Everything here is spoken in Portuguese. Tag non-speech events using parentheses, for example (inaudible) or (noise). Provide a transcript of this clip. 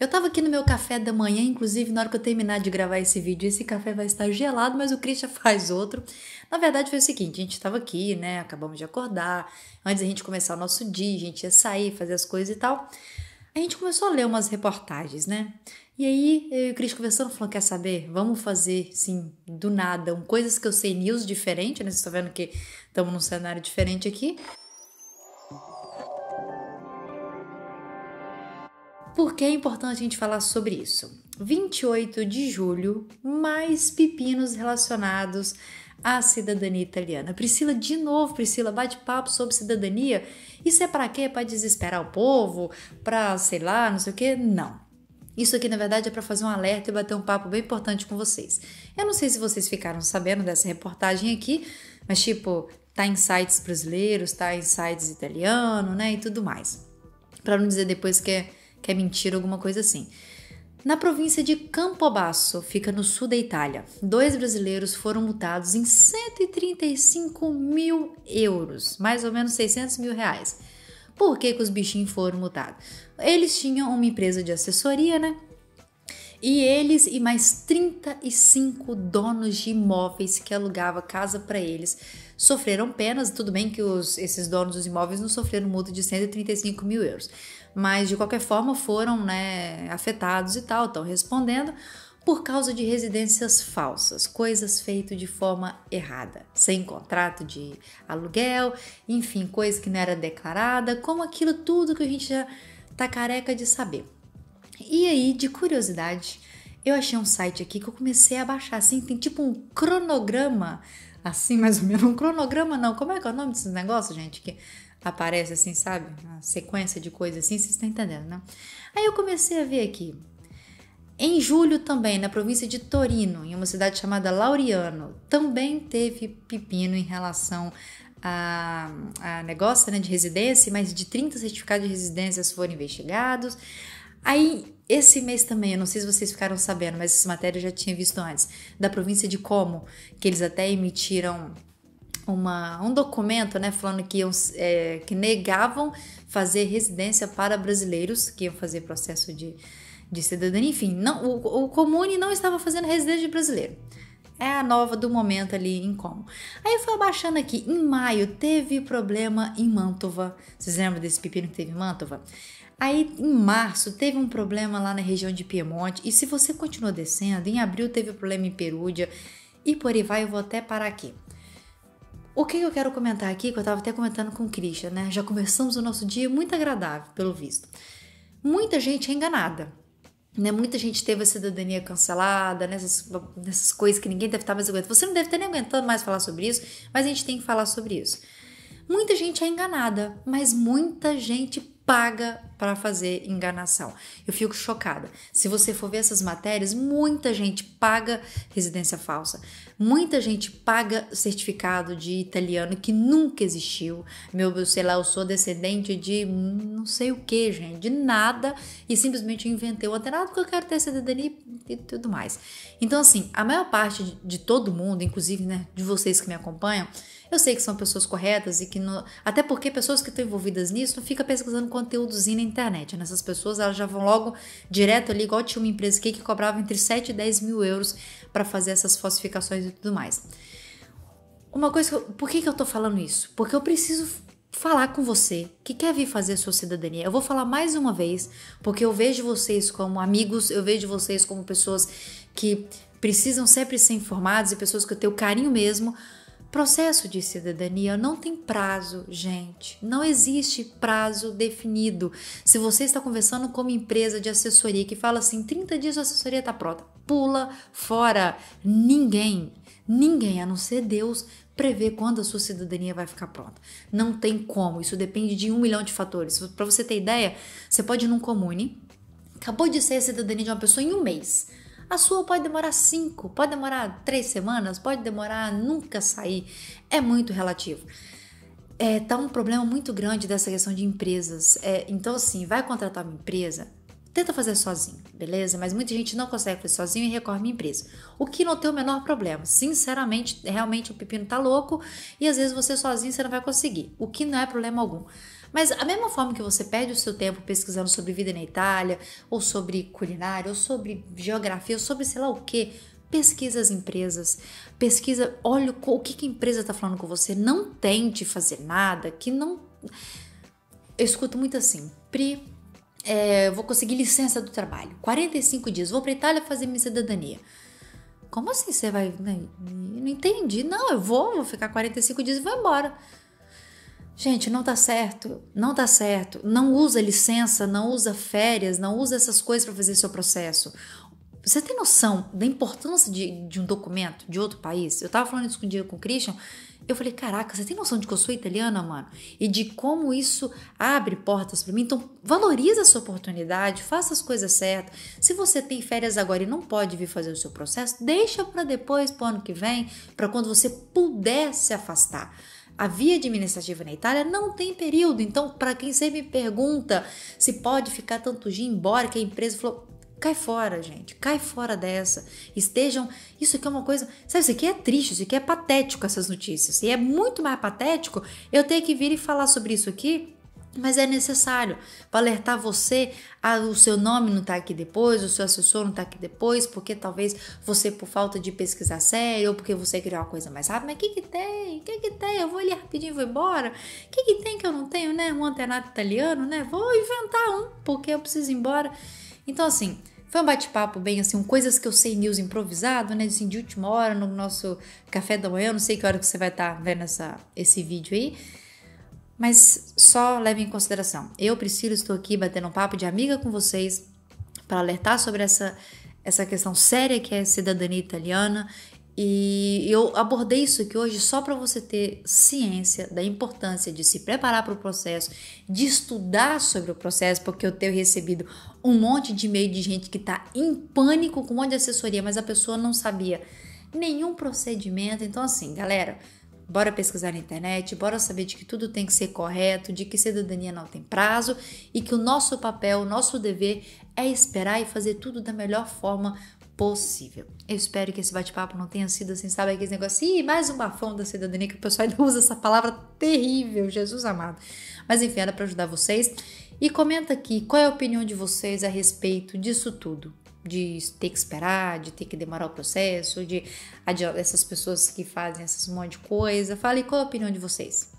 Eu tava aqui no meu café da manhã, inclusive na hora que eu terminar de gravar esse vídeo, esse café vai estar gelado, mas o Christian (laughs) faz outro. Na verdade foi o seguinte, a gente estava aqui, né, acabamos de acordar, antes da gente começar o nosso dia, a gente ia sair, fazer as coisas e tal. A gente começou a ler umas reportagens, né? E aí eu e o Cris conversando, falou: quer saber? Vamos fazer, sim, do nada, um, coisas que eu sei news diferente, né? Vocês estão vendo que estamos num cenário diferente aqui. Por que é importante a gente falar sobre isso? 28 de julho, mais pepinos relacionados à cidadania italiana. Priscila, de novo, Priscila, bate papo sobre cidadania. Isso é para quê? Para desesperar o povo? Para, sei lá, não sei o quê? Não. Isso aqui, na verdade, é para fazer um alerta e bater um papo bem importante com vocês. Eu não sei se vocês ficaram sabendo dessa reportagem aqui, mas tipo, tá em sites brasileiros, tá em sites italiano, né, e tudo mais. Para não dizer depois que é que é mentira, alguma coisa assim. Na província de Campobasso, fica no sul da Itália, dois brasileiros foram multados em 135 mil euros, mais ou menos 600 mil reais. Por que, que os bichinhos foram multados? Eles tinham uma empresa de assessoria, né? E eles e mais 35 donos de imóveis que alugava casa para eles sofreram penas. Tudo bem que os, esses donos dos imóveis não sofreram multa de 135 mil euros, mas de qualquer forma foram né, afetados e tal, estão respondendo por causa de residências falsas, coisas feitas de forma errada, sem contrato de aluguel, enfim, coisa que não era declarada, como aquilo tudo que a gente já tá careca de saber. E aí, de curiosidade, eu achei um site aqui que eu comecei a baixar, assim, tem tipo um cronograma, assim mais ou menos, um cronograma não, como é que é o nome desses negócios, gente? Que aparece assim, sabe? Uma sequência de coisas assim, vocês estão entendendo, né? Aí eu comecei a ver aqui. Em julho também, na província de Torino, em uma cidade chamada Laureano, também teve pepino em relação a, a negócio né, de residência, mais de 30 certificados de residências foram investigados. Aí, esse mês também, eu não sei se vocês ficaram sabendo, mas essa matéria eu já tinha visto antes, da província de Como, que eles até emitiram uma, um documento, né, falando que, é, que negavam fazer residência para brasileiros que iam fazer processo de, de cidadania. Enfim, não, o, o Comune não estava fazendo residência de brasileiro. É a nova do momento ali em como. Aí foi abaixando aqui. Em maio teve problema em Mantova. Vocês lembram desse pepino que teve em Mantova? Aí em março teve um problema lá na região de Piemonte. E se você continua descendo, em abril teve problema em Perúdia. E por aí vai, eu vou até parar aqui. O que eu quero comentar aqui, que eu estava até comentando com o Christian, né? Já começamos o nosso dia muito agradável, pelo visto. Muita gente é enganada. Né? Muita gente teve a cidadania cancelada, nessas, nessas coisas que ninguém deve estar mais aguentando. Você não deve estar nem aguentando mais falar sobre isso, mas a gente tem que falar sobre isso. Muita gente é enganada, mas muita gente paga para fazer enganação. Eu fico chocada. Se você for ver essas matérias, muita gente paga residência falsa. Muita gente paga certificado de italiano que nunca existiu. Meu, sei lá, eu sou descendente de não sei o que, gente, de nada e simplesmente inventei o alterado porque eu quero ter cidadania e tudo mais. Então, assim, a maior parte de, de todo mundo, inclusive né, de vocês que me acompanham, eu sei que são pessoas corretas e que até porque pessoas que estão envolvidas nisso não fica pesquisando conteúdozinho internet. Nessas né? pessoas elas já vão logo direto ali, igual tinha uma empresa aqui que cobrava entre 7 e 10 mil euros para fazer essas falsificações e tudo mais. Uma coisa que eu, por que, que eu tô falando isso? Porque eu preciso falar com você que quer vir fazer sua cidadania. Eu vou falar mais uma vez, porque eu vejo vocês como amigos, eu vejo vocês como pessoas que precisam sempre ser informados e pessoas que eu tenho carinho mesmo, Processo de cidadania não tem prazo, gente. Não existe prazo definido. Se você está conversando com uma empresa de assessoria que fala assim, 30 dias a assessoria está pronta, pula fora. Ninguém, ninguém, a não ser Deus, prever quando a sua cidadania vai ficar pronta. Não tem como, isso depende de um milhão de fatores. Para você ter ideia, você pode ir num comune, acabou de ser a cidadania de uma pessoa em um mês. A sua pode demorar cinco, pode demorar três semanas, pode demorar nunca sair. É muito relativo. É, tá um problema muito grande dessa questão de empresas. É, então, assim, vai contratar uma empresa, tenta fazer sozinho, beleza? Mas muita gente não consegue fazer sozinho e recorre à empresa. O que não tem o menor problema. Sinceramente, realmente o pepino tá louco e às vezes você sozinho você não vai conseguir. O que não é problema algum. Mas a mesma forma que você perde o seu tempo pesquisando sobre vida na Itália, ou sobre culinária, ou sobre geografia, ou sobre sei lá o que, pesquisa as empresas, pesquisa, olha o que, que a empresa está falando com você, não tente fazer nada que não. Eu escuto muito assim, Pri, é, vou conseguir licença do trabalho, 45 dias, vou para Itália fazer minha cidadania. Como assim você vai. Né? Não entendi. Não, eu vou, vou ficar 45 dias e vou embora. Gente, não tá certo, não tá certo. Não usa licença, não usa férias, não usa essas coisas para fazer seu processo. Você tem noção da importância de, de um documento de outro país? Eu tava falando isso um dia com o Christian, eu falei, caraca, você tem noção de que eu sou italiana, mano? E de como isso abre portas para mim? Então, valoriza sua oportunidade, faça as coisas certas. Se você tem férias agora e não pode vir fazer o seu processo, deixa para depois, pro ano que vem, para quando você puder se afastar. A via administrativa na Itália não tem período, então para quem sempre pergunta se pode ficar tanto dia embora que a empresa falou, cai fora, gente, cai fora dessa. Estejam, isso aqui é uma coisa, sabe, isso aqui é triste, isso aqui é patético essas notícias. E é muito mais patético eu ter que vir e falar sobre isso aqui mas é necessário para alertar você, ah, o seu nome não está aqui depois, o seu assessor não está aqui depois, porque talvez você, por falta de pesquisar séria, ou porque você criou uma coisa mais rápida, mas o que, que tem? O que, que tem? Eu vou ali rapidinho e vou embora. O que, que tem que eu não tenho, né? Um antenato italiano, né? Vou inventar um, porque eu preciso ir embora. Então, assim, foi um bate-papo bem assim, um coisas que eu sei news improvisado, né? Assim, de última hora no nosso café da manhã. Não sei que hora que você vai estar tá vendo essa, esse vídeo aí. Mas só leve em consideração. Eu, Priscila, estou aqui batendo um papo de amiga com vocês para alertar sobre essa, essa questão séria que é a cidadania italiana. E eu abordei isso aqui hoje só para você ter ciência da importância de se preparar para o processo, de estudar sobre o processo, porque eu tenho recebido um monte de e-mail de gente que está em pânico com um monte de assessoria, mas a pessoa não sabia nenhum procedimento. Então, assim, galera, Bora pesquisar na internet, bora saber de que tudo tem que ser correto, de que cidadania não tem prazo e que o nosso papel, o nosso dever é esperar e fazer tudo da melhor forma possível. Eu espero que esse bate-papo não tenha sido assim, sabe, aquele negócio, ih, mais um bafão da cidadania, que o pessoal ainda (laughs) usa essa palavra terrível, Jesus amado. Mas enfim, era para ajudar vocês. E comenta aqui qual é a opinião de vocês a respeito disso tudo de ter que esperar, de ter que demorar o processo, de adiar essas pessoas que fazem essas monte de coisa. Fale qual a opinião de vocês.